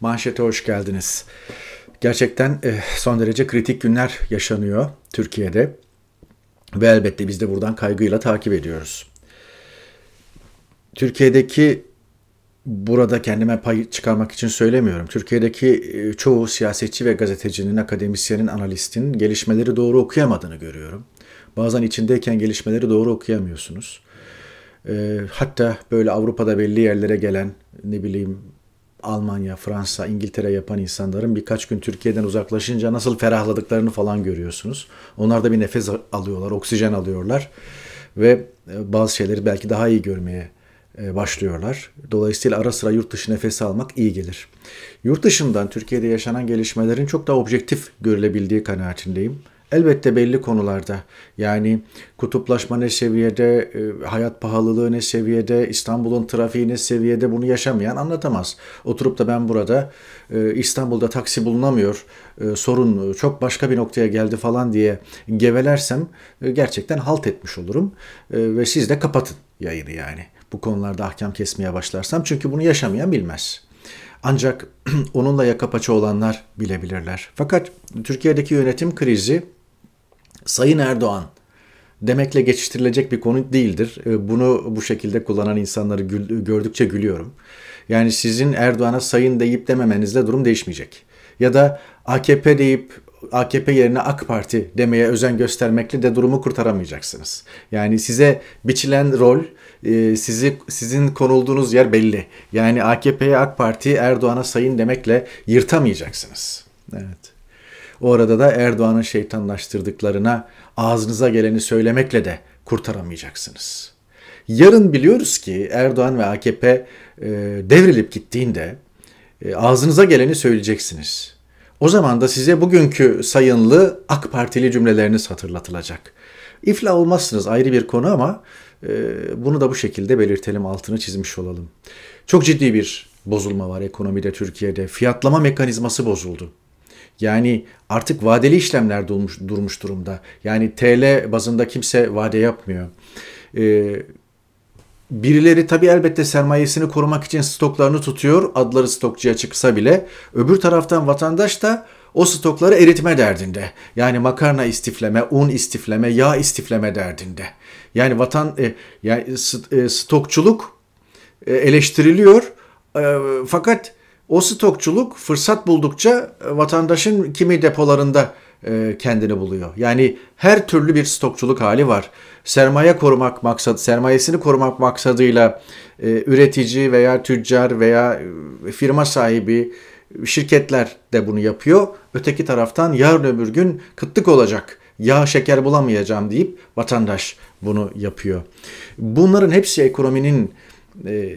Manşete hoş geldiniz. Gerçekten eh, son derece kritik günler yaşanıyor Türkiye'de ve elbette biz de buradan kaygıyla takip ediyoruz. Türkiye'deki burada kendime pay çıkarmak için söylemiyorum. Türkiye'deki eh, çoğu siyasetçi ve gazetecinin, akademisyenin, analistin gelişmeleri doğru okuyamadığını görüyorum. Bazen içindeyken gelişmeleri doğru okuyamıyorsunuz. Eh, hatta böyle Avrupa'da belli yerlere gelen ne bileyim Almanya, Fransa, İngiltere yapan insanların birkaç gün Türkiye'den uzaklaşınca nasıl ferahladıklarını falan görüyorsunuz. Onlar da bir nefes alıyorlar, oksijen alıyorlar ve e, bazı şeyleri belki daha iyi görmeye e, başlıyorlar. Dolayısıyla ara sıra yurt dışı nefesi almak iyi gelir. Yurt dışından Türkiye'de yaşanan gelişmelerin çok daha objektif görülebildiği kanaatindeyim. Elbette belli konularda yani kutuplaşma ne seviyede, e, hayat pahalılığı ne seviyede, İstanbul'un trafiği ne seviyede bunu yaşamayan anlatamaz. Oturup da ben burada e, İstanbul'da taksi bulunamıyor, e, sorun çok başka bir noktaya geldi falan diye gevelersem gerçekten halt etmiş olurum ve siz de kapatın yayını yani. Bu konularda ahkam kesmeye başlarsam çünkü bunu yaşamayan bilmez.'' Ancak onunla yaka paça olanlar bilebilirler. Fakat Türkiye'deki yönetim krizi Sayın Erdoğan demekle geçiştirilecek bir konu değildir. Ee, bunu bu şekilde kullanan insanları gördükçe gülüyorum. Yani sizin Erdoğan'a sayın deyip dememenizle durum değişmeyecek. Ya da AKP deyip AKP yerine AK Parti demeye özen göstermekle de durumu kurtaramayacaksınız. Yani size biçilen rol, e, sizi sizin konulduğunuz yer belli. Yani AKP'ye AK Parti, Erdoğan'a sayın demekle yırtamayacaksınız. Evet. O arada da Erdoğan'ın şeytanlaştırdıklarına ağzınıza geleni söylemekle de kurtaramayacaksınız. Yarın biliyoruz ki Erdoğan ve AKP e, devrilip gittiğinde e, ağzınıza geleni söyleyeceksiniz. O zaman da size bugünkü sayınlı AK Partili cümleleriniz hatırlatılacak. İfla olmazsınız ayrı bir konu ama e, bunu da bu şekilde belirtelim altını çizmiş olalım. Çok ciddi bir bozulma var ekonomide Türkiye'de. Fiyatlama mekanizması bozuldu. Yani artık vadeli işlemler durmuş, durmuş durumda. Yani TL bazında kimse vade yapmıyor. Ee, birileri tabi elbette sermayesini korumak için stoklarını tutuyor. Adları stokçuya çıksa bile. Öbür taraftan vatandaş da o stokları eritme derdinde. Yani makarna istifleme, un istifleme, yağ istifleme derdinde. Yani vatan e, yani e, stokçuluk e, eleştiriliyor. E, fakat o stokçuluk fırsat buldukça e, vatandaşın kimi depolarında e, kendini buluyor. Yani her türlü bir stokçuluk hali var. Sermaye korumak maksat, sermayesini korumak maksadıyla e, üretici veya tüccar veya firma sahibi şirketler de bunu yapıyor. Öteki taraftan yarın öbür gün kıtlık olacak. Yağ şeker bulamayacağım deyip vatandaş bunu yapıyor. Bunların hepsi ekonominin e,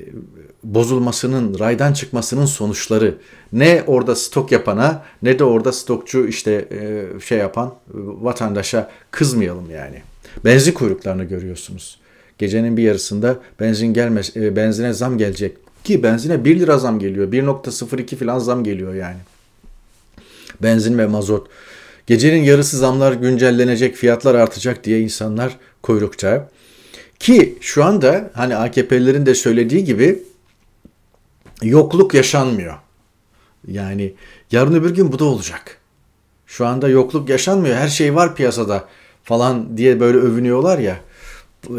bozulmasının, raydan çıkmasının sonuçları ne orada stok yapana ne de orada stokçu işte e, şey yapan e, vatandaşa kızmayalım yani. Benzin kuyruklarını görüyorsunuz. Gecenin bir yarısında benzin gelmez, e, benzine zam gelecek ki benzine 1 lira zam geliyor. 1.02 falan zam geliyor yani. Benzin ve mazot. Gecenin yarısı zamlar güncellenecek, fiyatlar artacak diye insanlar kuyrukta. Ki şu anda hani AKP'lerin de söylediği gibi yokluk yaşanmıyor. Yani yarın öbür gün bu da olacak. Şu anda yokluk yaşanmıyor. Her şey var piyasada falan diye böyle övünüyorlar ya.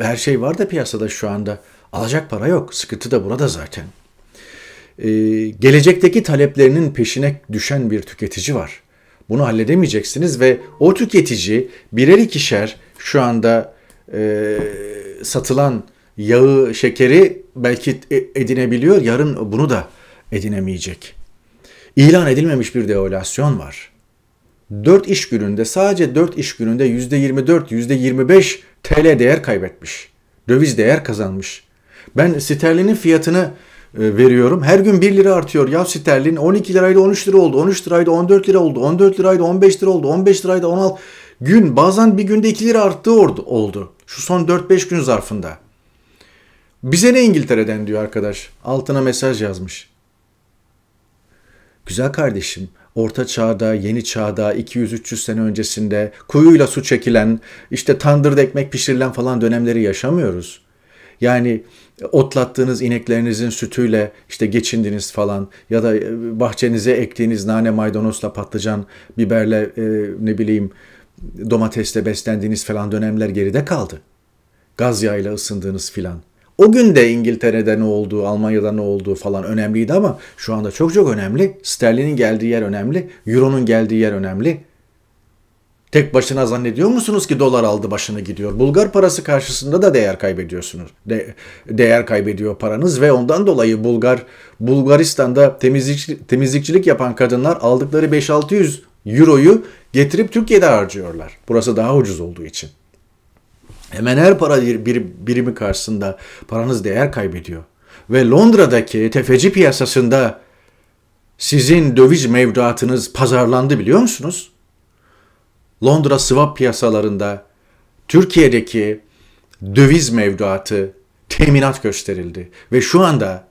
Her şey var da piyasada şu anda. Alacak para yok. Sıkıntı da burada zaten. Ee, gelecekteki taleplerinin peşine düşen bir tüketici var. Bunu halledemeyeceksiniz ve o tüketici birer ikişer şu anda e, satılan yağı, şekeri belki e, edinebiliyor. Yarın bunu da edinemeyecek. İlan edilmemiş bir devalüasyon var. 4 iş gününde sadece 4 iş gününde %24, %25 TL değer kaybetmiş. Döviz değer kazanmış. Ben sterlinin fiyatını e, veriyorum. Her gün 1 lira artıyor. Ya sterlin 12 liraydı 13 lira oldu. 13 liraydı 14 lira oldu. 14 liraydı 15 lira oldu. 15 liraydı 16 gün bazen bir günde 2 lira arttı oldu. Şu son 4-5 gün zarfında. Bize ne İngiltere'den diyor arkadaş. Altına mesaj yazmış. Güzel kardeşim, Orta Çağ'da, Yeni Çağ'da, 200-300 sene öncesinde kuyuyla su çekilen, işte tandırda ekmek pişirilen falan dönemleri yaşamıyoruz. Yani otlattığınız ineklerinizin sütüyle işte geçindiniz falan ya da e, bahçenize ektiğiniz nane maydanozla patlıcan biberle e, ne bileyim domatesle beslendiğiniz falan dönemler geride kaldı. Gaz yağıyla ısındığınız filan. O gün de İngiltere'de ne oldu, Almanya'da ne oldu falan önemliydi ama şu anda çok çok önemli. Sterlinin geldiği yer önemli, Euro'nun geldiği yer önemli. Tek başına zannediyor musunuz ki dolar aldı başını gidiyor? Bulgar parası karşısında da değer kaybediyorsunuz. De, değer kaybediyor paranız ve ondan dolayı Bulgar Bulgaristan'da temizlik, temizlikçilik yapan kadınlar aldıkları 5-600 euroyu getirip Türkiye'de harcıyorlar. Burası daha ucuz olduğu için. Hemen her para birimi karşısında paranız değer kaybediyor. Ve Londra'daki tefeci piyasasında sizin döviz mevduatınız pazarlandı biliyor musunuz? Londra swap piyasalarında Türkiye'deki döviz mevduatı teminat gösterildi ve şu anda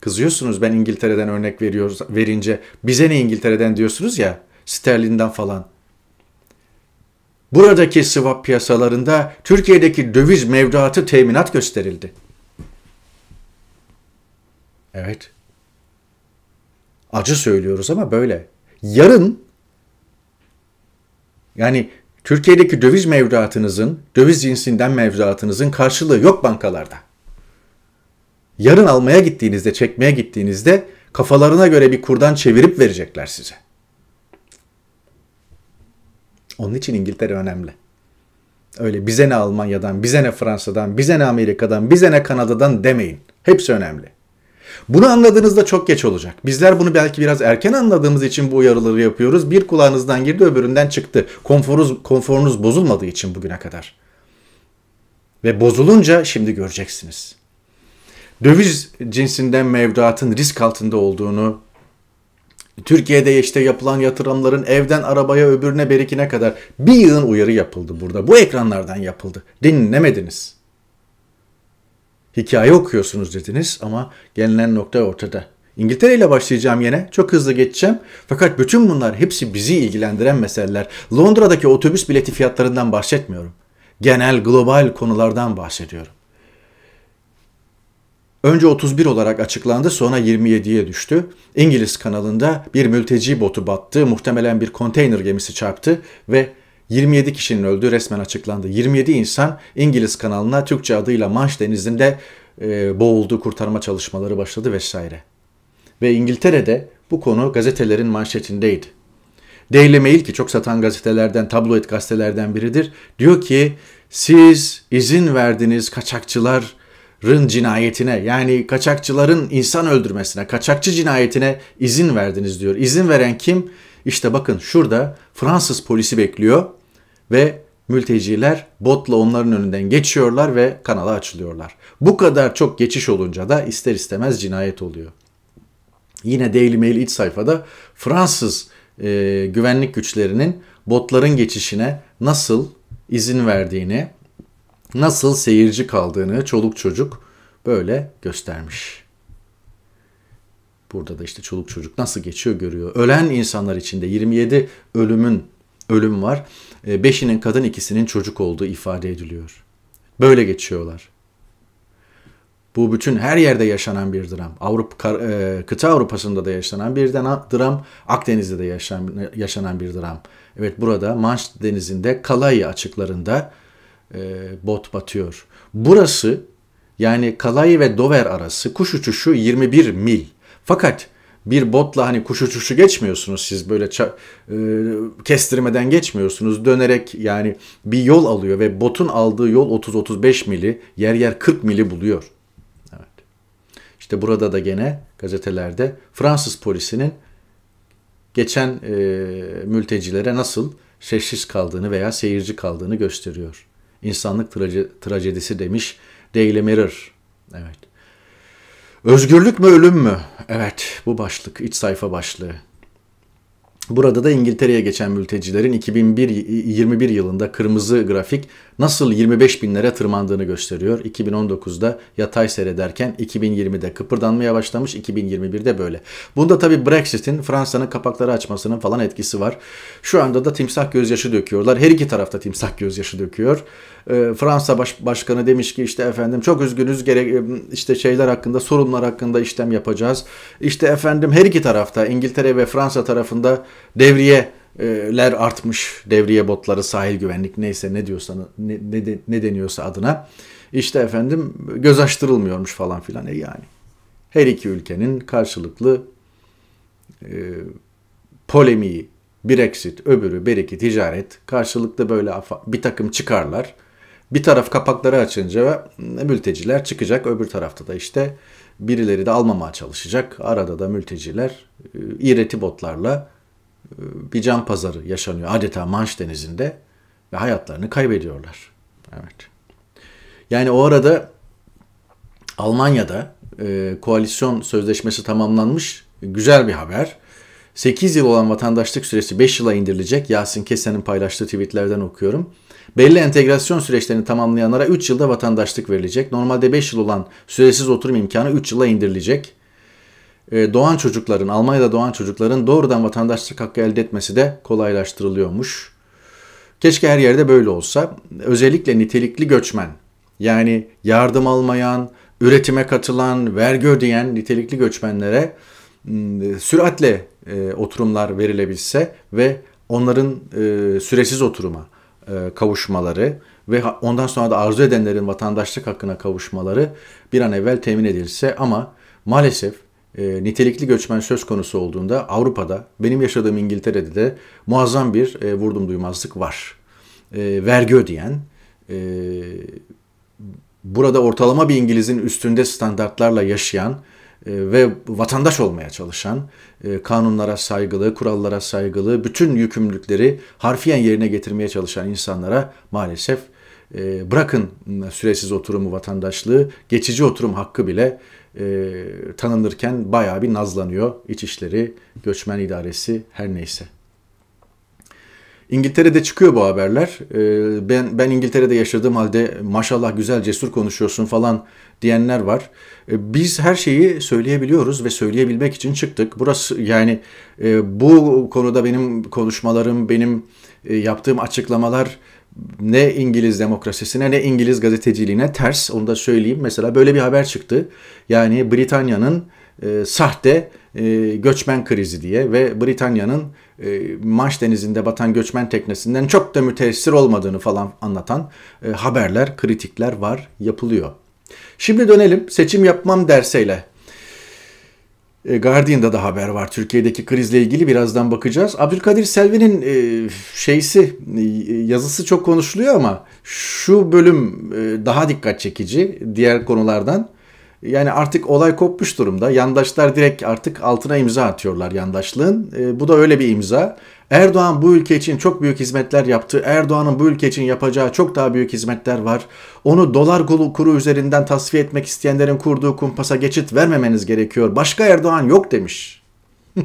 Kızıyorsunuz ben İngiltere'den örnek veriyoruz, verince bize ne İngiltere'den diyorsunuz ya sterlinden falan. Buradaki swap piyasalarında Türkiye'deki döviz mevduatı teminat gösterildi. Evet. Acı söylüyoruz ama böyle. Yarın yani Türkiye'deki döviz mevduatınızın, döviz cinsinden mevduatınızın karşılığı yok bankalarda yarın almaya gittiğinizde, çekmeye gittiğinizde kafalarına göre bir kurdan çevirip verecekler size. Onun için İngiltere önemli. Öyle bize ne Almanya'dan, bize ne Fransa'dan, bize ne Amerika'dan, bize ne Kanada'dan demeyin. Hepsi önemli. Bunu anladığınızda çok geç olacak. Bizler bunu belki biraz erken anladığımız için bu uyarıları yapıyoruz. Bir kulağınızdan girdi öbüründen çıktı. Konforunuz, konforunuz bozulmadığı için bugüne kadar. Ve bozulunca şimdi göreceksiniz.'' döviz cinsinden mevduatın risk altında olduğunu, Türkiye'de işte yapılan yatırımların evden arabaya öbürüne berikine kadar bir yığın uyarı yapıldı burada. Bu ekranlardan yapıldı. Dinlemediniz. Hikaye okuyorsunuz dediniz ama gelinen nokta ortada. İngiltere ile başlayacağım yine. Çok hızlı geçeceğim. Fakat bütün bunlar hepsi bizi ilgilendiren meseleler. Londra'daki otobüs bileti fiyatlarından bahsetmiyorum. Genel global konulardan bahsediyorum. Önce 31 olarak açıklandı sonra 27'ye düştü. İngiliz kanalında bir mülteci botu battı. Muhtemelen bir konteyner gemisi çarptı ve 27 kişinin öldüğü resmen açıklandı. 27 insan İngiliz kanalına Türkçe adıyla Manş Denizi'nde e, boğuldu, kurtarma çalışmaları başladı vesaire. Ve İngiltere'de bu konu gazetelerin manşetindeydi. Daily Mail ki çok satan gazetelerden, tabloid gazetelerden biridir. Diyor ki siz izin verdiniz kaçakçılar rın cinayetine yani kaçakçıların insan öldürmesine, kaçakçı cinayetine izin verdiniz diyor. İzin veren kim? İşte bakın şurada Fransız polisi bekliyor ve mülteciler botla onların önünden geçiyorlar ve kanala açılıyorlar. Bu kadar çok geçiş olunca da ister istemez cinayet oluyor. Yine Daily Mail iç sayfada Fransız e, güvenlik güçlerinin botların geçişine nasıl izin verdiğini nasıl seyirci kaldığını çoluk çocuk böyle göstermiş. Burada da işte çoluk çocuk nasıl geçiyor görüyor. Ölen insanlar içinde 27 ölümün ölüm var. E, beşinin kadın ikisinin çocuk olduğu ifade ediliyor. Böyle geçiyorlar. Bu bütün her yerde yaşanan bir dram. Avrupa, e, kıta Avrupa'sında da yaşanan bir dram. Akdeniz'de de yaşanan, bir dram. Evet burada Manş Denizi'nde Kalayi açıklarında e, bot batıyor. Burası yani Kalai ve Dover arası kuş uçuşu 21 mil. Fakat bir botla hani kuş uçuşu geçmiyorsunuz siz böyle ça- e- kestirmeden geçmiyorsunuz. Dönerek yani bir yol alıyor ve botun aldığı yol 30-35 mili yer yer 40 mili buluyor. Evet. İşte burada da gene gazetelerde Fransız polisinin geçen e- mültecilere nasıl sessiz kaldığını veya seyirci kaldığını gösteriyor insanlık traje, trajedisi demiş Daily Mirror. Evet. Özgürlük mü ölüm mü? Evet bu başlık iç sayfa başlığı. Burada da İngiltere'ye geçen mültecilerin 2021 yılında kırmızı grafik nasıl 25 binlere tırmandığını gösteriyor. 2019'da yatay seyrederken 2020'de kıpırdanmaya başlamış, 2021'de böyle. Bunda tabi Brexit'in Fransa'nın kapakları açmasının falan etkisi var. Şu anda da timsah gözyaşı döküyorlar. Her iki tarafta timsah gözyaşı döküyor. Ee, Fransa baş, başkanı demiş ki işte efendim çok üzgünüz gerek e, işte şeyler hakkında sorunlar hakkında işlem yapacağız. İşte efendim her iki tarafta İngiltere ve Fransa tarafında devriye ler artmış devriye botları sahil güvenlik neyse ne diyorsa ne, ne, ne deniyorsa adına işte efendim göz açtırılmıyormuş falan filan e yani her iki ülkenin karşılıklı e, polemiği Brexit öbürü beriki ticaret karşılıklı böyle bir takım çıkarlar bir taraf kapakları açınca e, mülteciler çıkacak öbür tarafta da işte birileri de almamaya çalışacak arada da mülteciler e, iğreti botlarla bir can pazarı yaşanıyor adeta Manş Denizi'nde ve hayatlarını kaybediyorlar. Evet. Yani o arada Almanya'da e, koalisyon sözleşmesi tamamlanmış güzel bir haber. 8 yıl olan vatandaşlık süresi 5 yıla indirilecek. Yasin Kesen'in paylaştığı tweetlerden okuyorum. Belli entegrasyon süreçlerini tamamlayanlara 3 yılda vatandaşlık verilecek. Normalde 5 yıl olan süresiz oturum imkanı 3 yıla indirilecek. E, doğan çocukların, Almanya'da doğan çocukların doğrudan vatandaşlık hakkı elde etmesi de kolaylaştırılıyormuş. Keşke her yerde böyle olsa. Özellikle nitelikli göçmen, yani yardım almayan, üretime katılan, vergi ödeyen nitelikli göçmenlere süratle e, oturumlar verilebilse ve onların e, süresiz oturuma kavuşmaları ve ondan sonra da arzu edenlerin vatandaşlık hakkına kavuşmaları bir an evvel temin edilse ama maalesef e, nitelikli göçmen söz konusu olduğunda Avrupa'da, benim yaşadığım İngiltere'de de muazzam bir e, vurdum duymazlık var. E, vergi ödeyen, e, burada ortalama bir İngiliz'in üstünde standartlarla yaşayan e, ve vatandaş olmaya çalışan, e, kanunlara saygılı, kurallara saygılı, bütün yükümlülükleri harfiyen yerine getirmeye çalışan insanlara maalesef e, bırakın süresiz oturumu vatandaşlığı, geçici oturum hakkı bile e, tanınırken bayağı bir nazlanıyor İçişleri, Göçmen İdaresi her neyse. İngiltere'de çıkıyor bu haberler. E, ben ben İngiltere'de yaşadığım halde maşallah güzel cesur konuşuyorsun falan diyenler var. E, biz her şeyi söyleyebiliyoruz ve söyleyebilmek için çıktık. Burası yani e, bu konuda benim konuşmalarım, benim yaptığım açıklamalar ne İngiliz demokrasisine ne İngiliz gazeteciliğine ters onu da söyleyeyim. Mesela böyle bir haber çıktı. Yani Britanya'nın e, sahte e, göçmen krizi diye ve Britanya'nın e, Manş Denizi'nde batan göçmen teknesinden çok da müteessir olmadığını falan anlatan e, haberler, kritikler var, yapılıyor. Şimdi dönelim seçim yapmam derseyle e, Guardian'da da haber var Türkiye'deki krizle ilgili birazdan bakacağız. Abdülkadir Selvi'nin e, şeysi e, yazısı çok konuşuluyor ama şu bölüm e, daha dikkat çekici diğer konulardan. Yani artık olay kopmuş durumda. Yandaşlar direkt artık altına imza atıyorlar yandaşlığın. E, bu da öyle bir imza. Erdoğan bu ülke için çok büyük hizmetler yaptı. Erdoğan'ın bu ülke için yapacağı çok daha büyük hizmetler var. Onu dolar kuru üzerinden tasfiye etmek isteyenlerin kurduğu kumpasa geçit vermemeniz gerekiyor. Başka Erdoğan yok demiş.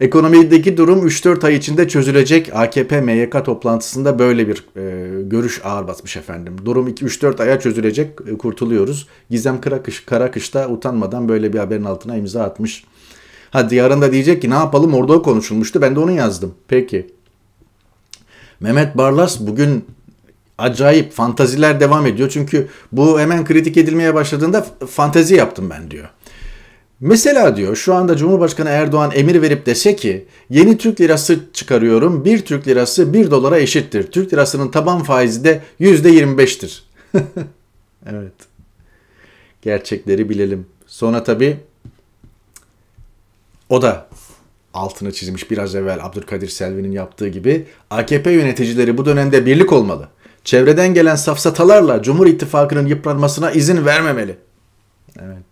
Ekonomideki durum 3-4 ay içinde çözülecek. AKP MYK toplantısında böyle bir e, görüş ağır basmış efendim. Durum 3-4 aya çözülecek, e, kurtuluyoruz. Gizem Karakış, Karakış da utanmadan böyle bir haberin altına imza atmış. Hadi yarın da diyecek ki ne yapalım orada konuşulmuştu ben de onu yazdım. Peki. Mehmet Barlas bugün acayip fantaziler devam ediyor. Çünkü bu hemen kritik edilmeye başladığında fantazi yaptım ben diyor. Mesela diyor şu anda Cumhurbaşkanı Erdoğan emir verip dese ki yeni Türk lirası çıkarıyorum 1 Türk lirası 1 dolara eşittir. Türk lirasının taban faizi de %25'tir. evet. Gerçekleri bilelim. Sonra tabii o da altını çizmiş biraz evvel Abdülkadir Selvi'nin yaptığı gibi AKP yöneticileri bu dönemde birlik olmalı. Çevreden gelen safsatalarla Cumhur İttifakı'nın yıpranmasına izin vermemeli. Evet.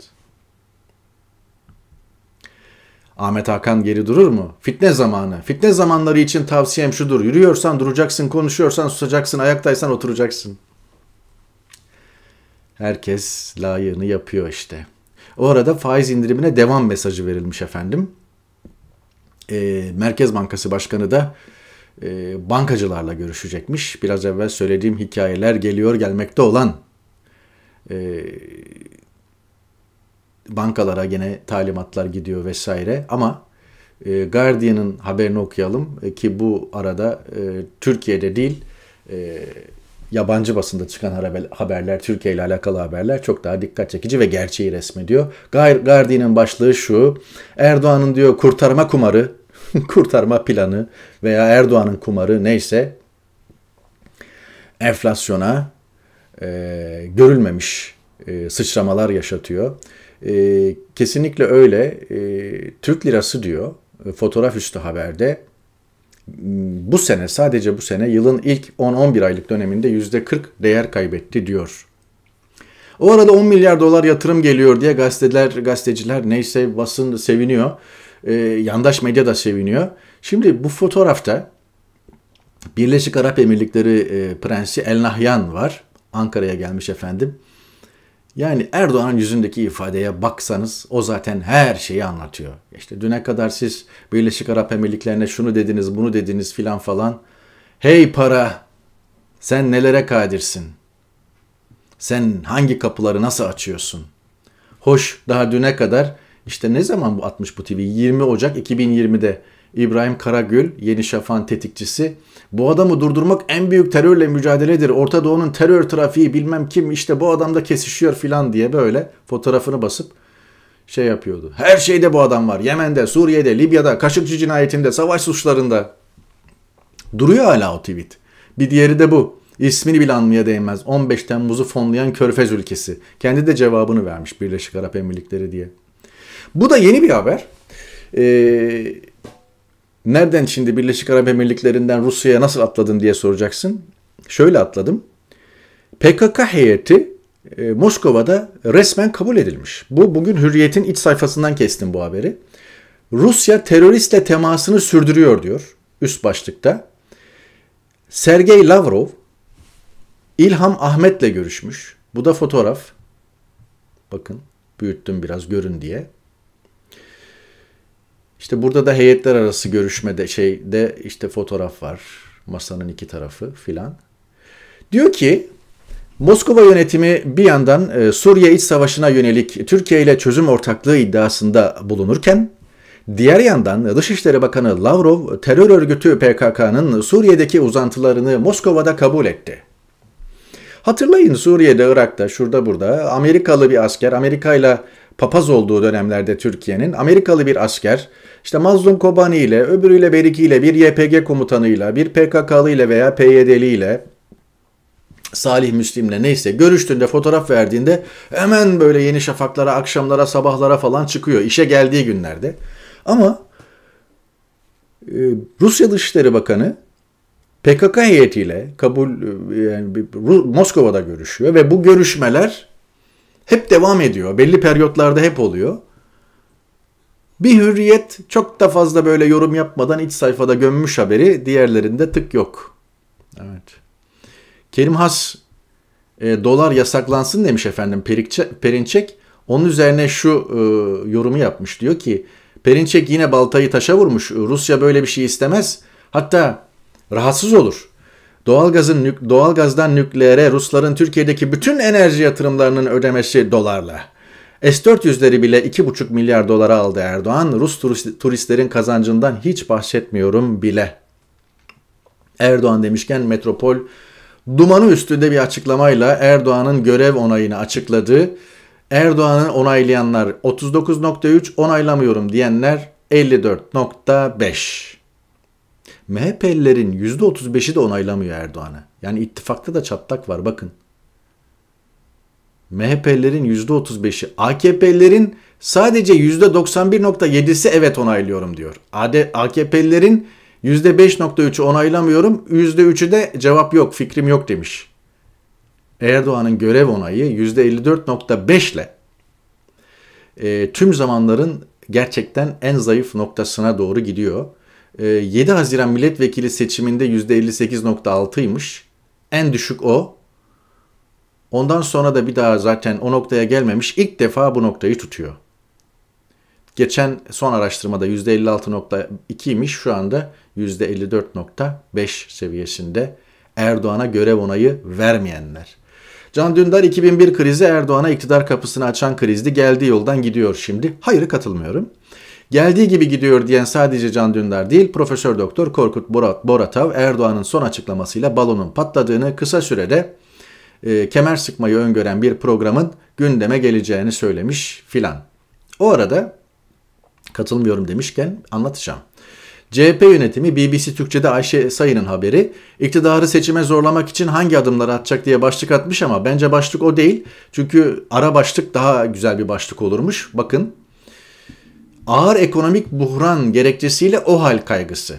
Ahmet Hakan geri durur mu? Fitne zamanı. Fitne zamanları için tavsiyem şudur. Yürüyorsan duracaksın, konuşuyorsan susacaksın, ayaktaysan oturacaksın. Herkes layığını yapıyor işte. O arada faiz indirimine devam mesajı verilmiş efendim. E, Merkez Bankası Başkanı da e, bankacılarla görüşecekmiş. Biraz evvel söylediğim hikayeler geliyor gelmekte olan e, bankalara gene talimatlar gidiyor vesaire ama e, Guardian'ın haberini okuyalım e, ki bu arada e, Türkiye'de değil e, yabancı basında çıkan haberler, Türkiye ile alakalı haberler çok daha dikkat çekici ve gerçeği resmediyor. Guardian'ın başlığı şu, Erdoğan'ın diyor kurtarma kumarı, kurtarma planı veya Erdoğan'ın kumarı neyse enflasyona e, görülmemiş e, sıçramalar yaşatıyor. E, kesinlikle öyle. E, Türk lirası diyor e, fotoğraf üstü haberde bu sene sadece bu sene yılın ilk 10-11 aylık döneminde %40 değer kaybetti diyor. O arada 10 milyar dolar yatırım geliyor diye gazeteler, gazeteciler neyse basın seviniyor. E, yandaş medya da seviniyor. Şimdi bu fotoğrafta Birleşik Arap Emirlikleri e, Prensi El Nahyan var. Ankara'ya gelmiş efendim. Yani Erdoğan'ın yüzündeki ifadeye baksanız o zaten her şeyi anlatıyor. İşte düne kadar siz Birleşik Arap Emirlikleri'ne şunu dediniz, bunu dediniz filan falan. Hey para! Sen nelere kadirsin? Sen hangi kapıları nasıl açıyorsun? Hoş daha düne kadar işte ne zaman bu 60 bu TV? 20 Ocak 2020'de İbrahim Karagül, Yeni Şafak'ın tetikçisi. Bu adamı durdurmak en büyük terörle mücadeledir. Orta Doğu'nun terör trafiği bilmem kim işte bu adamda kesişiyor filan diye böyle fotoğrafını basıp şey yapıyordu. Her şeyde bu adam var. Yemen'de, Suriye'de, Libya'da, Kaşıkçı cinayetinde, savaş suçlarında. Duruyor hala o tweet. Bir diğeri de bu. İsmini bile anmaya değmez. 15 Temmuz'u fonlayan Körfez ülkesi. Kendi de cevabını vermiş Birleşik Arap Emirlikleri diye. Bu da yeni bir haber. Ee, Nereden şimdi Birleşik Arap Emirlikleri'nden Rusya'ya nasıl atladın diye soracaksın. Şöyle atladım. PKK heyeti e, Moskova'da resmen kabul edilmiş. Bu bugün Hürriyet'in iç sayfasından kestim bu haberi. Rusya teröristle temasını sürdürüyor diyor üst başlıkta. Sergey Lavrov İlham Ahmet'le görüşmüş. Bu da fotoğraf. Bakın büyüttüm biraz görün diye. İşte burada da heyetler arası görüşmede şeyde işte fotoğraf var. Masanın iki tarafı filan. Diyor ki Moskova yönetimi bir yandan e, Suriye iç savaşına yönelik Türkiye ile çözüm ortaklığı iddiasında bulunurken diğer yandan Dışişleri Bakanı Lavrov terör örgütü PKK'nın Suriye'deki uzantılarını Moskova'da kabul etti. Hatırlayın Suriye'de, Irak'ta, şurada burada Amerikalı bir asker Amerika ile papaz olduğu dönemlerde Türkiye'nin Amerikalı bir asker işte Mazlum Kobani ile öbürüyle berikiyle bir YPG komutanıyla bir PKK'lı ile veya PYD'li ile Salih Müslim'le neyse görüştüğünde fotoğraf verdiğinde hemen böyle yeni şafaklara, akşamlara, sabahlara falan çıkıyor işe geldiği günlerde. Ama e, Rusya Dışişleri Bakanı PKK heyetiyle kabul e, yani Moskova'da görüşüyor ve bu görüşmeler hep devam ediyor. Belli periyotlarda hep oluyor. Bir hürriyet çok da fazla böyle yorum yapmadan iç sayfada gömmüş haberi. Diğerlerinde tık yok. Evet. Kerim Has e, dolar yasaklansın demiş efendim Perikçe, Perinçek. Onun üzerine şu e, yorumu yapmış. Diyor ki Perinçek yine baltayı taşa vurmuş. Rusya böyle bir şey istemez. Hatta rahatsız olur. Doğalgazın doğalgazdan nükleere Rusların Türkiye'deki bütün enerji yatırımlarının ödemesi dolarla. S-400'leri bile 2,5 milyar dolara aldı Erdoğan. Rus turistlerin kazancından hiç bahsetmiyorum bile. Erdoğan demişken Metropol dumanı üstünde bir açıklamayla Erdoğan'ın görev onayını açıkladı. Erdoğan'ı onaylayanlar 39.3, onaylamıyorum diyenler 54.5. MHP'lilerin %35'i de onaylamıyor Erdoğan'ı. Yani ittifakta da çatlak var bakın. MHP'lilerin %35'i, AKP'lilerin sadece %91.7'si evet onaylıyorum diyor. AKP'lilerin %5.3'ü onaylamıyorum, %3'ü de cevap yok, fikrim yok demiş. Erdoğan'ın görev onayı %54.5 ile e, tüm zamanların gerçekten en zayıf noktasına doğru gidiyor. 7 ee, Haziran milletvekili seçiminde %58.6'ymış. En düşük o. Ondan sonra da bir daha zaten o noktaya gelmemiş. İlk defa bu noktayı tutuyor. Geçen son araştırmada %56.2'ymiş. Şu anda %54.5 seviyesinde Erdoğan'a görev onayı vermeyenler. Can Dündar 2001 krizi Erdoğan'a iktidar kapısını açan krizdi. Geldiği yoldan gidiyor şimdi. Hayır katılmıyorum. Geldiği gibi gidiyor diyen sadece Can Dündar değil, Profesör Doktor Korkut Borat, Boratav Erdoğan'ın son açıklamasıyla balonun patladığını kısa sürede e, kemer sıkmayı öngören bir programın gündeme geleceğini söylemiş filan. O arada katılmıyorum demişken anlatacağım. CHP yönetimi BBC Türkçe'de Ayşe Sayın'ın haberi iktidarı seçime zorlamak için hangi adımları atacak diye başlık atmış ama bence başlık o değil. Çünkü ara başlık daha güzel bir başlık olurmuş. Bakın ağır ekonomik buhran gerekçesiyle o hal kaygısı.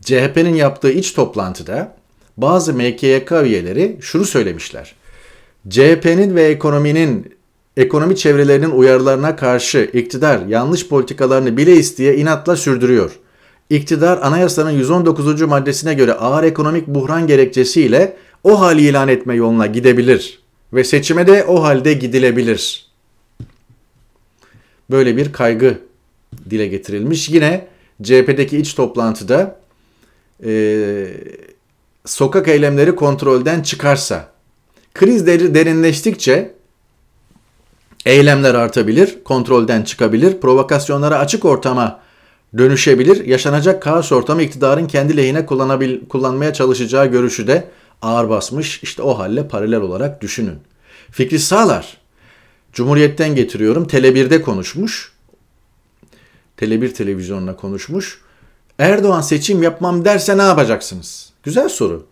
CHP'nin yaptığı iç toplantıda bazı MKYK üyeleri şunu söylemişler. CHP'nin ve ekonominin ekonomi çevrelerinin uyarılarına karşı iktidar yanlış politikalarını bile isteye inatla sürdürüyor. İktidar anayasanın 119. maddesine göre ağır ekonomik buhran gerekçesiyle o hal ilan etme yoluna gidebilir ve seçime de o halde gidilebilir.'' böyle bir kaygı dile getirilmiş. Yine CHP'deki iç toplantıda e, sokak eylemleri kontrolden çıkarsa kriz derinleştikçe eylemler artabilir, kontrolden çıkabilir, provokasyonlara açık ortama dönüşebilir. Yaşanacak kaos ortamı iktidarın kendi lehine kullanabil, kullanmaya çalışacağı görüşü de ağır basmış. İşte o halle paralel olarak düşünün. Fikri Sağlar Cumhuriyet'ten getiriyorum. Tele1'de konuşmuş. Tele1 televizyonuna konuşmuş. Erdoğan seçim yapmam derse ne yapacaksınız? Güzel soru.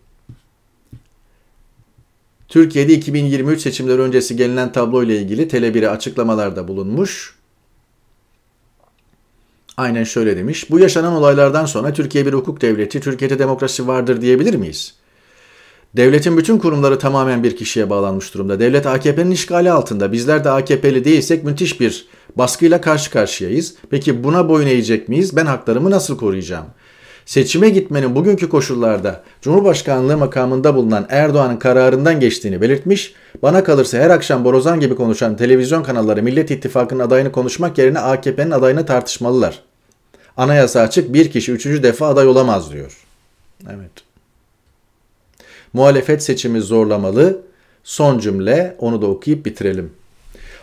Türkiye'de 2023 seçimler öncesi gelinen tablo ile ilgili Tele1'e açıklamalarda bulunmuş. Aynen şöyle demiş. Bu yaşanan olaylardan sonra Türkiye bir hukuk devleti, Türkiye'de demokrasi vardır diyebilir miyiz? Devletin bütün kurumları tamamen bir kişiye bağlanmış durumda. Devlet AKP'nin işgali altında. Bizler de AKP'li değilsek müthiş bir baskıyla karşı karşıyayız. Peki buna boyun eğecek miyiz? Ben haklarımı nasıl koruyacağım? Seçime gitmenin bugünkü koşullarda Cumhurbaşkanlığı makamında bulunan Erdoğan'ın kararından geçtiğini belirtmiş, bana kalırsa her akşam Borozan gibi konuşan televizyon kanalları Millet İttifakı'nın adayını konuşmak yerine AKP'nin adayını tartışmalılar. Anayasa açık bir kişi üçüncü defa aday olamaz diyor. Evet. Muhalefet seçimi zorlamalı. Son cümle onu da okuyup bitirelim.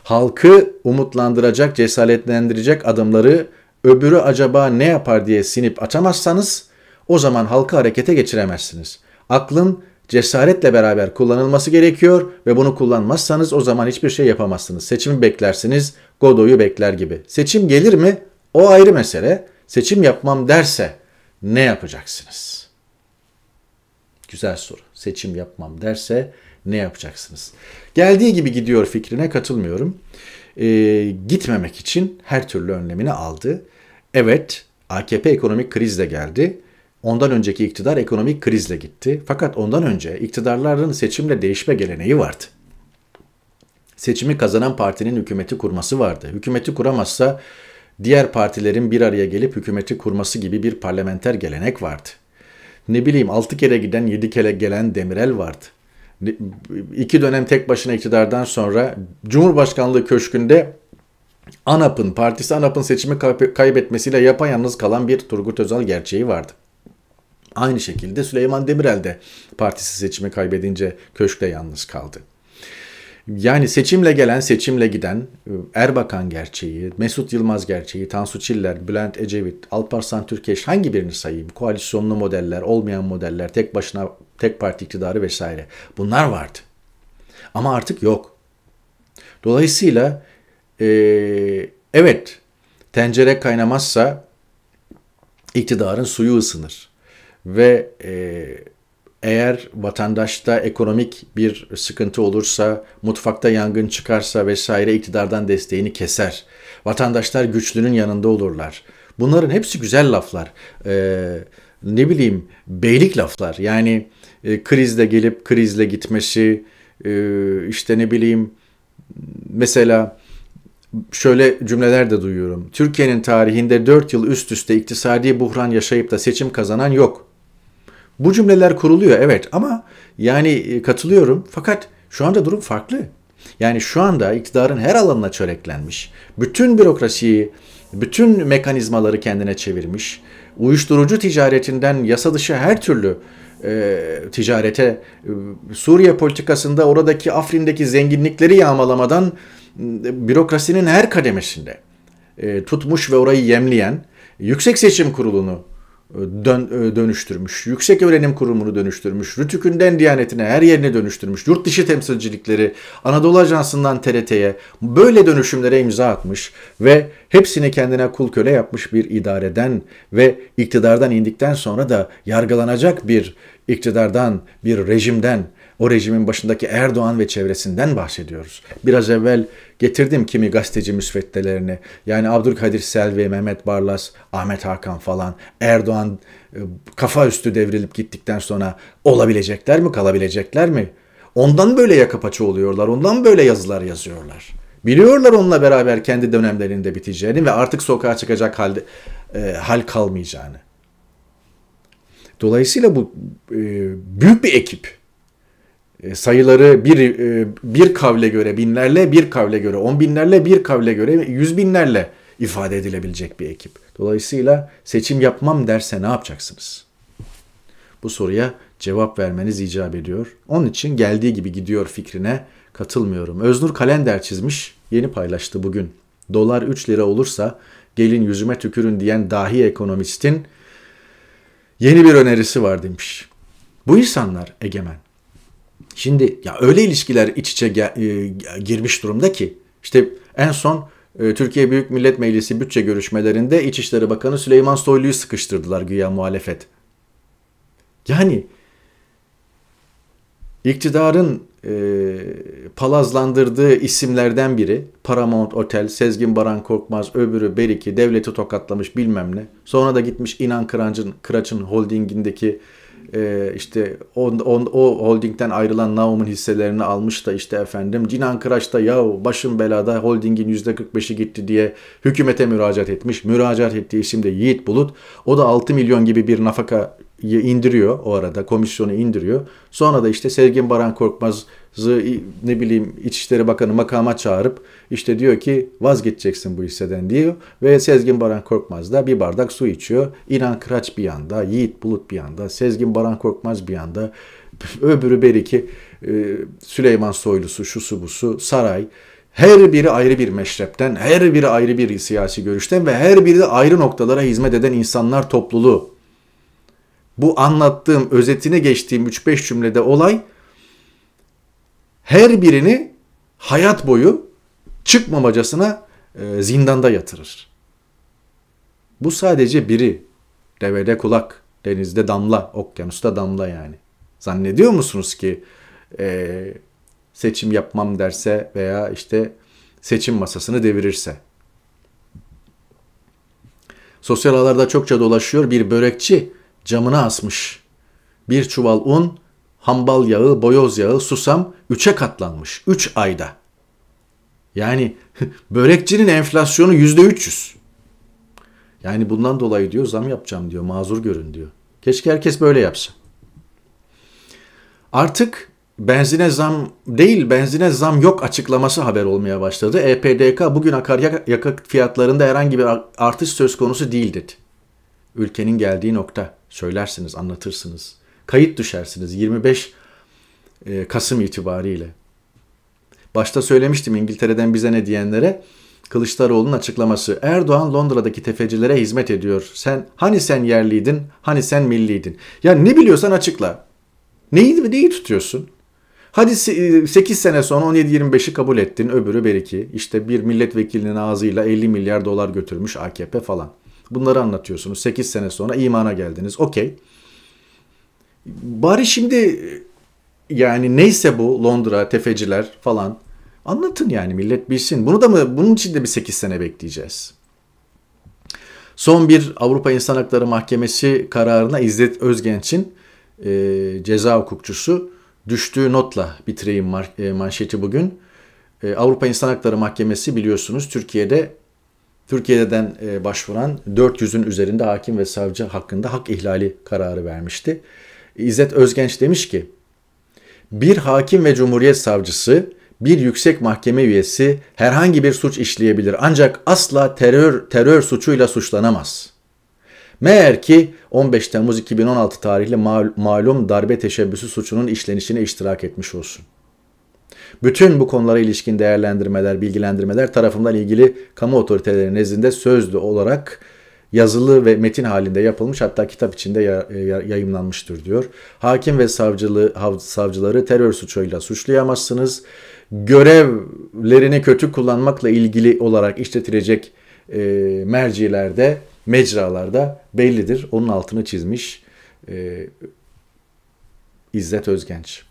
Halkı umutlandıracak, cesaretlendirecek adımları öbürü acaba ne yapar diye sinip atamazsanız o zaman halkı harekete geçiremezsiniz. Aklın cesaretle beraber kullanılması gerekiyor ve bunu kullanmazsanız o zaman hiçbir şey yapamazsınız. Seçimi beklersiniz, Godoy'u bekler gibi. Seçim gelir mi? O ayrı mesele. Seçim yapmam derse ne yapacaksınız? Güzel soru seçim yapmam derse ne yapacaksınız? Geldiği gibi gidiyor fikrine katılmıyorum. E, gitmemek için her türlü önlemini aldı. Evet AKP ekonomik krizle geldi. Ondan önceki iktidar ekonomik krizle gitti. Fakat ondan önce iktidarların seçimle değişme geleneği vardı. Seçimi kazanan partinin hükümeti kurması vardı. Hükümeti kuramazsa diğer partilerin bir araya gelip hükümeti kurması gibi bir parlamenter gelenek vardı. Ne bileyim 6 kere giden 7 kere gelen Demirel vardı. İki dönem tek başına iktidardan sonra Cumhurbaşkanlığı köşkünde ANAP'ın, partisi ANAP'ın seçimi kaybetmesiyle yapayalnız kalan bir Turgut Özal gerçeği vardı. Aynı şekilde Süleyman Demirel de partisi seçimi kaybedince köşkte yalnız kaldı. Yani seçimle gelen, seçimle giden e, Erbakan gerçeği, Mesut Yılmaz gerçeği, Tansu Çiller, Bülent Ecevit, Alparslan Türkeş hangi birini sayayım? Koalisyonlu modeller, olmayan modeller, tek başına tek parti iktidarı vesaire. Bunlar vardı. Ama artık yok. Dolayısıyla e, evet tencere kaynamazsa iktidarın suyu ısınır. Ve e, eğer vatandaşta ekonomik bir sıkıntı olursa, mutfakta yangın çıkarsa vesaire iktidardan desteğini keser. Vatandaşlar güçlünün yanında olurlar. Bunların hepsi güzel laflar. Ee, ne bileyim beylik laflar. Yani e, krizle gelip krizle gitmesi, e, işte ne bileyim mesela şöyle cümleler de duyuyorum. Türkiye'nin tarihinde 4 yıl üst üste iktisadi buhran yaşayıp da seçim kazanan yok. Bu cümleler kuruluyor evet ama yani e, katılıyorum fakat şu anda durum farklı. Yani şu anda iktidarın her alanına çöreklenmiş, bütün bürokrasiyi, bütün mekanizmaları kendine çevirmiş, uyuşturucu ticaretinden yasa dışı her türlü e, ticarete, e, Suriye politikasında oradaki Afrin'deki zenginlikleri yağmalamadan bürokrasinin her kademesinde e, tutmuş ve orayı yemleyen Yüksek Seçim Kurulu'nu dön, e, dönüştürmüş. Yüksek Öğrenim Kurumu'nu dönüştürmüş. Rütükünden Diyanetine her yerine dönüştürmüş. Yurt dışı temsilcilikleri Anadolu Ajansı'ndan TRT'ye böyle dönüşümlere imza atmış ve hepsini kendine kul köle yapmış bir idareden ve iktidardan indikten sonra da yargılanacak bir iktidardan, bir rejimden o rejimin başındaki Erdoğan ve çevresinden bahsediyoruz. Biraz evvel getirdim kimi gazeteci müsveddelerini. Yani Abdülkadir Selvi, Mehmet Barlas, Ahmet Hakan falan. Erdoğan e, kafa üstü devrilip gittikten sonra olabilecekler mi, kalabilecekler mi? Ondan böyle yaka oluyorlar, ondan böyle yazılar yazıyorlar. Biliyorlar onunla beraber kendi dönemlerinde biteceğini ve artık sokağa çıkacak halde, e, hal kalmayacağını. Dolayısıyla bu e, büyük bir ekip e, sayıları bir, e, bir kavle göre binlerle, bir kavle göre on binlerle, bir kavle göre yüz binlerle ifade edilebilecek bir ekip. Dolayısıyla seçim yapmam derse ne yapacaksınız? Bu soruya cevap vermeniz icap ediyor. Onun için geldiği gibi gidiyor fikrine katılmıyorum. Öznur kalender çizmiş, yeni paylaştı bugün. Dolar 3 lira olursa gelin yüzüme tükürün diyen dahi ekonomistin yeni bir önerisi var demiş. Bu insanlar egemen Şimdi ya öyle ilişkiler iç içe e, girmiş durumda ki işte en son e, Türkiye Büyük Millet Meclisi bütçe görüşmelerinde İçişleri Bakanı Süleyman Soylu'yu sıkıştırdılar güya muhalefet. Yani iktidarın e, palazlandırdığı isimlerden biri Paramount Otel, Sezgin Baran Korkmaz, öbürü Beriki, devleti tokatlamış bilmem ne. Sonra da gitmiş İnan Kıraç'ın, Kıraç'ın holdingindeki ee, işte on on o holdingden ayrılan Naum'un hisselerini almış da işte efendim Cinan Kıraç da ya başım belada holdingin %45'i gitti diye hükümete müracaat etmiş. Müracaat ettiği isim de Yiğit Bulut. O da 6 milyon gibi bir nafaka indiriyor o arada komisyonu indiriyor. Sonra da işte sergin Baran Korkmaz ne bileyim İçişleri Bakanı makama çağırıp işte diyor ki vazgeçeceksin bu hisseden diyor ve Sezgin Baran Korkmaz da bir bardak su içiyor. İnan Kıraç bir yanda, Yiğit Bulut bir yanda, Sezgin Baran Korkmaz bir yanda, öbürü beriki e, Süleyman Soylusu, şusu busu, saray. Her biri ayrı bir meşrepten, her biri ayrı bir siyasi görüşten ve her biri de ayrı noktalara hizmet eden insanlar topluluğu. Bu anlattığım, özetine geçtiğim 3-5 cümlede olay her birini hayat boyu çıkmamacasına e, zindanda yatırır. Bu sadece biri. Devede kulak, denizde damla, okyanusta damla yani. Zannediyor musunuz ki e, seçim yapmam derse veya işte seçim masasını devirirse? Sosyal ağlarda çokça dolaşıyor bir börekçi camına asmış. Bir çuval un, hambal yağı, boyoz yağı, susam 3'e katlanmış 3 ayda. Yani börekçinin enflasyonu %300. Yani bundan dolayı diyor zam yapacağım diyor mazur görün diyor. Keşke herkes böyle yapsa. Artık benzine zam değil benzine zam yok açıklaması haber olmaya başladı. EPDK bugün akaryakıt fiyatlarında herhangi bir artış söz konusu değildir. Ülkenin geldiği nokta söylersiniz anlatırsınız kayıt düşersiniz 25 e, Kasım itibariyle. Başta söylemiştim İngiltere'den bize ne diyenlere Kılıçdaroğlu'nun açıklaması. Erdoğan Londra'daki tefecilere hizmet ediyor. Sen hani sen yerliydin, hani sen milliydin. Ya ne biliyorsan açıkla. Neyi neyi tutuyorsun? Hadi 8 e, sene sonra 17-25'i kabul ettin, öbürü beriki. işte bir milletvekilinin ağzıyla 50 milyar dolar götürmüş AKP falan. Bunları anlatıyorsunuz. 8 sene sonra imana geldiniz. Okey. Bari şimdi yani neyse bu Londra, tefeciler falan anlatın yani millet bilsin. Bunu da mı bunun için de bir 8 sene bekleyeceğiz. Son bir Avrupa İnsan Hakları Mahkemesi kararına İzzet Özgenç'in e, ceza hukukçusu düştüğü notla bitireyim mar- e, manşeti bugün. E, Avrupa İnsan Hakları Mahkemesi biliyorsunuz Türkiye'de Türkiye'den e, başvuran 400'ün üzerinde hakim ve savcı hakkında hak ihlali kararı vermişti. İzzet Özgenç demiş ki, bir hakim ve cumhuriyet savcısı, bir yüksek mahkeme üyesi herhangi bir suç işleyebilir ancak asla terör terör suçuyla suçlanamaz. Meğer ki 15 Temmuz 2016 tarihli mal, malum darbe teşebbüsü suçunun işlenişine iştirak etmiş olsun. Bütün bu konulara ilişkin değerlendirmeler, bilgilendirmeler tarafından ilgili kamu otoriteleri nezdinde sözlü olarak yazılı ve metin halinde yapılmış hatta kitap içinde yayımlanmıştır diyor. Hakim ve savcılığı, savcıları terör suçuyla suçlayamazsınız. Görevlerini kötü kullanmakla ilgili olarak işletilecek e, mercilerde, mecralarda bellidir. Onun altını çizmiş e, İzzet Özgenç.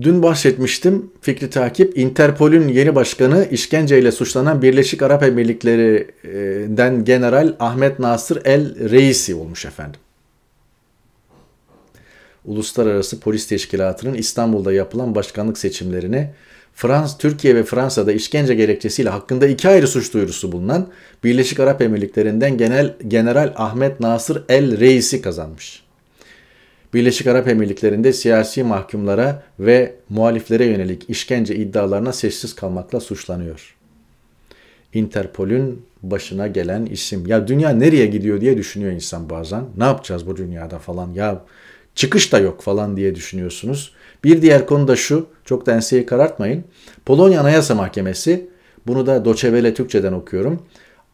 Dün bahsetmiştim fikri takip. Interpol'ün yeni başkanı işkenceyle suçlanan Birleşik Arap Emirlikleri'den General Ahmet Nasır El Reisi olmuş efendim. Uluslararası Polis Teşkilatı'nın İstanbul'da yapılan başkanlık seçimlerine Frans, Türkiye ve Fransa'da işkence gerekçesiyle hakkında iki ayrı suç duyurusu bulunan Birleşik Arap Emirlikleri'nden Genel General Ahmet Nasır El Reisi kazanmış. Birleşik Arap Emirlikleri'nde siyasi mahkumlara ve muhaliflere yönelik işkence iddialarına sessiz kalmakla suçlanıyor. Interpol'ün başına gelen isim. Ya dünya nereye gidiyor diye düşünüyor insan bazen. Ne yapacağız bu dünyada falan ya çıkış da yok falan diye düşünüyorsunuz. Bir diğer konu da şu, çok da karartmayın. Polonya Anayasa Mahkemesi, bunu da Doçevele Türkçe'den okuyorum.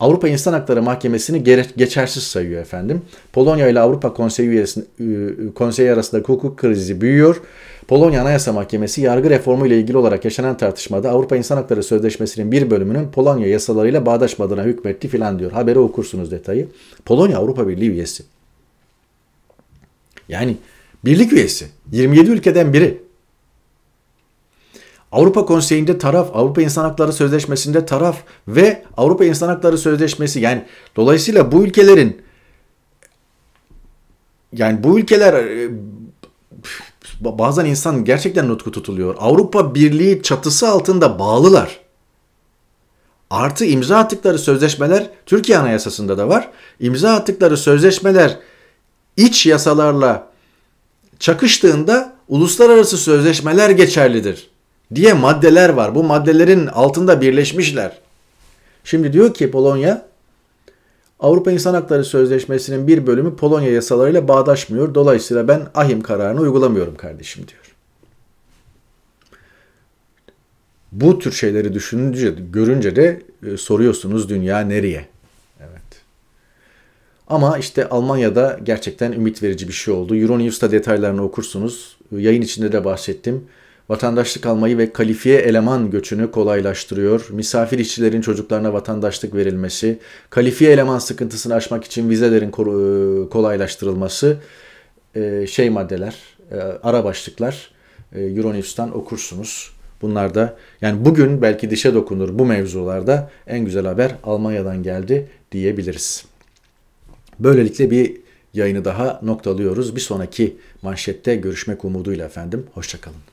Avrupa İnsan Hakları Mahkemesi'ni geçersiz sayıyor efendim. Polonya ile Avrupa Konseyi, üyesi, konseyi arasında hukuk krizi büyüyor. Polonya Anayasa Mahkemesi yargı reformu ile ilgili olarak yaşanan tartışmada Avrupa İnsan Hakları Sözleşmesi'nin bir bölümünün Polonya yasalarıyla bağdaşmadığına hükmetti filan diyor. Haberi okursunuz detayı. Polonya Avrupa Birliği üyesi. Yani birlik üyesi. 27 ülkeden biri. Avrupa Konseyi'nde taraf, Avrupa İnsan Hakları Sözleşmesi'nde taraf ve Avrupa İnsan Hakları Sözleşmesi yani dolayısıyla bu ülkelerin yani bu ülkeler e, bazen insan gerçekten nutku tutuluyor. Avrupa Birliği çatısı altında bağlılar. Artı imza attıkları sözleşmeler Türkiye Anayasası'nda da var. İmza attıkları sözleşmeler iç yasalarla çakıştığında uluslararası sözleşmeler geçerlidir diye maddeler var. Bu maddelerin altında birleşmişler. Şimdi diyor ki Polonya Avrupa İnsan Hakları Sözleşmesi'nin bir bölümü Polonya yasalarıyla bağdaşmıyor. Dolayısıyla ben ahim kararını uygulamıyorum kardeşim diyor. Bu tür şeyleri düşününce, görünce de e, soruyorsunuz dünya nereye? Evet. Ama işte Almanya'da gerçekten ümit verici bir şey oldu. Euronews'ta detaylarını okursunuz. Yayın içinde de bahsettim vatandaşlık almayı ve kalifiye eleman göçünü kolaylaştırıyor. Misafir işçilerin çocuklarına vatandaşlık verilmesi, kalifiye eleman sıkıntısını aşmak için vizelerin e, kolaylaştırılması e, şey maddeler, e, ara başlıklar Euronews'tan okursunuz. Bunlar da yani bugün belki dişe dokunur bu mevzularda en güzel haber Almanya'dan geldi diyebiliriz. Böylelikle bir yayını daha noktalıyoruz. Bir sonraki manşette görüşmek umuduyla efendim. Hoşçakalın.